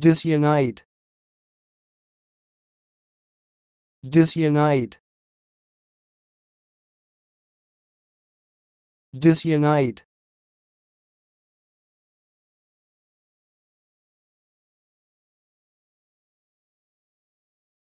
disunite disunite disunite